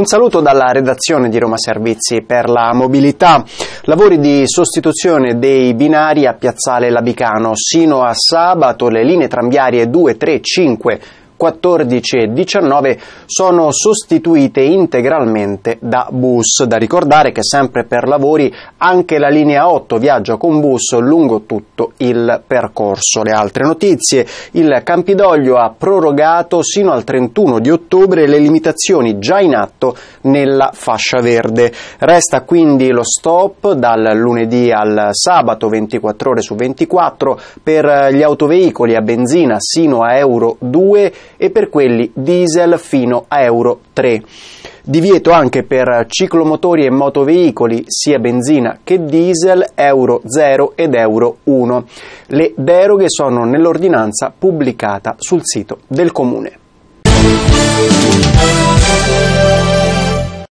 Un saluto dalla redazione di Roma Servizi per la mobilità. Lavori di sostituzione dei binari a Piazzale Labicano. Sino a sabato le linee tranviarie 2, 3, 5 14 e 19 sono sostituite integralmente da bus. Da ricordare che sempre per lavori anche la linea 8 viaggia con bus lungo tutto il percorso. Le altre notizie, il Campidoglio ha prorogato sino al 31 di ottobre le limitazioni già in atto nella fascia verde. Resta quindi lo stop dal lunedì al sabato 24 ore su 24 per gli autoveicoli a benzina sino a Euro 2 e per quelli diesel fino a Euro 3. Divieto anche per ciclomotori e motoveicoli, sia benzina che diesel, Euro 0 ed Euro 1. Le deroghe sono nell'ordinanza pubblicata sul sito del Comune.